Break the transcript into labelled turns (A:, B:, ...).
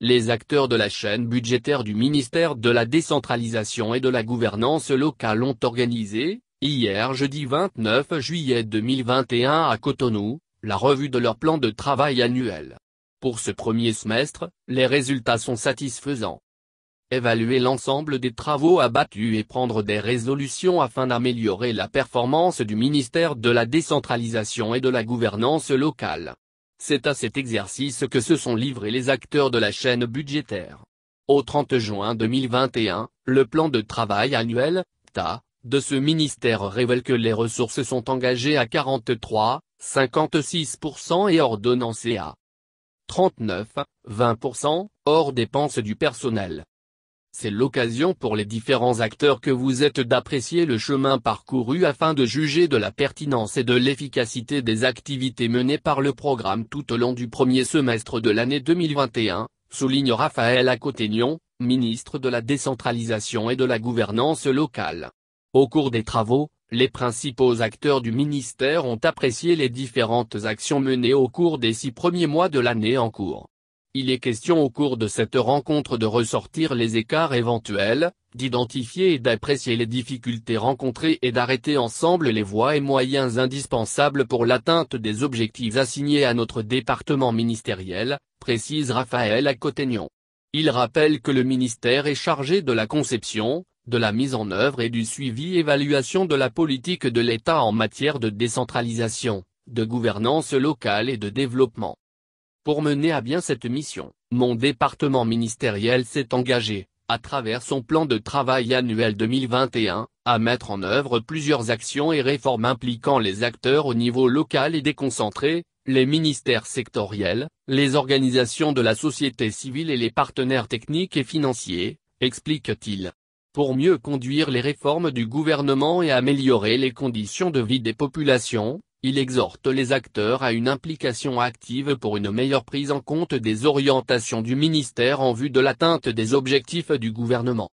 A: les acteurs de la chaîne budgétaire du ministère de la Décentralisation et de la Gouvernance locale ont organisé, hier jeudi 29 juillet 2021 à Cotonou, la revue de leur plan de travail annuel. Pour ce premier semestre, les résultats sont satisfaisants. Évaluer l'ensemble des travaux abattus et prendre des résolutions afin d'améliorer la performance du ministère de la Décentralisation et de la Gouvernance locale. C'est à cet exercice que se sont livrés les acteurs de la chaîne budgétaire. Au 30 juin 2021, le plan de travail annuel, TA, de ce ministère révèle que les ressources sont engagées à 43, 56% et ordonnancées à 39,20%, hors dépenses du personnel. C'est l'occasion pour les différents acteurs que vous êtes d'apprécier le chemin parcouru afin de juger de la pertinence et de l'efficacité des activités menées par le programme tout au long du premier semestre de l'année 2021, souligne Raphaël Acoténion, ministre de la décentralisation et de la gouvernance locale. Au cours des travaux, les principaux acteurs du ministère ont apprécié les différentes actions menées au cours des six premiers mois de l'année en cours. Il est question au cours de cette rencontre de ressortir les écarts éventuels, d'identifier et d'apprécier les difficultés rencontrées et d'arrêter ensemble les voies et moyens indispensables pour l'atteinte des objectifs assignés à notre département ministériel, précise Raphaël Accotegnon. Il rappelle que le ministère est chargé de la conception, de la mise en œuvre et du suivi-évaluation de la politique de l'État en matière de décentralisation, de gouvernance locale et de développement. Pour mener à bien cette mission, mon département ministériel s'est engagé, à travers son plan de travail annuel 2021, à mettre en œuvre plusieurs actions et réformes impliquant les acteurs au niveau local et déconcentré, les ministères sectoriels, les organisations de la société civile et les partenaires techniques et financiers, explique-t-il. Pour mieux conduire les réformes du gouvernement et améliorer les conditions de vie des populations, il exhorte les acteurs à une implication active pour une meilleure prise en compte des orientations du ministère en vue de l'atteinte des objectifs du gouvernement.